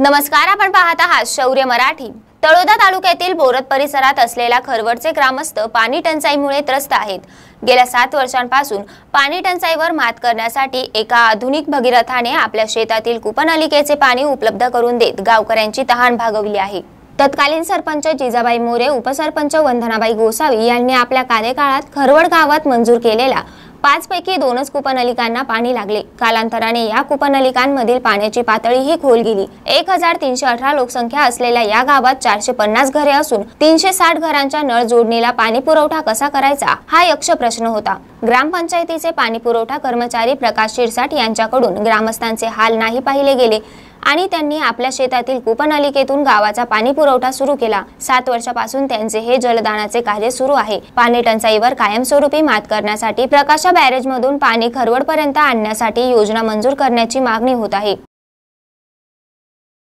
नमस्कार आपण पाहत आहात शौर्य मराठी तळोदा तालुक्यातील बोरत परिसरात असलेला खरवडचे ग्रामस्थ पाणी टंचाईमुळे त्रस्त आहेत गेल्या सात वर्षांपासून पाणी टंचाईवर मात करण्यासाठी एका आधुनिक भगीरथाने आपल्या शेतातील कुपनलिकेचे पाणी उपलब्ध करून देत गावकऱ्यांची तहान भागवली आहे तत्कालीन सरपंच जिजाबाई मोरे उपसरपंच वंदनाबाई गोसावी यांनी आपल्या कार्यकाळात खरवड गावात मंजूर केलेला पाचपैकी दोनच कुपनलिकांना पाणी लागले कालांतराने या कुपनलिकांमधील पाण्याची पातळीही खोल गेली एक हजार तीनशे अठरा लोकसंख्या असलेल्या या गावात चारशे पन्नास घरे असून तीनशे साठ घरांच्या नळ जोडणीला पाणी पुरवठा कसा करायचा हा यक्ष प्रश्न होता ग्रामपंचायतीचे पाणी पुरवठा कर्मचारी प्रकाश शिरसाट यांच्याकडून ग्रामस्थांचे हाल नाही पाहिले गेले आणि त्यांनी आपल्या शेतातील कुपनलिकेतून गावाचा पाणी पुरवठा सुरू केला सात वर्षापासून त्यांचे हे जलदानाचे कार्य सुरू आहे पाणी टंचाईवर कायमस्वरूपी मात करण्यासाठी प्रकाशा बॅरेजमधून पाणी खरवडपर्यंत आणण्यासाठी योजना मंजूर करण्याची मागणी होत आहे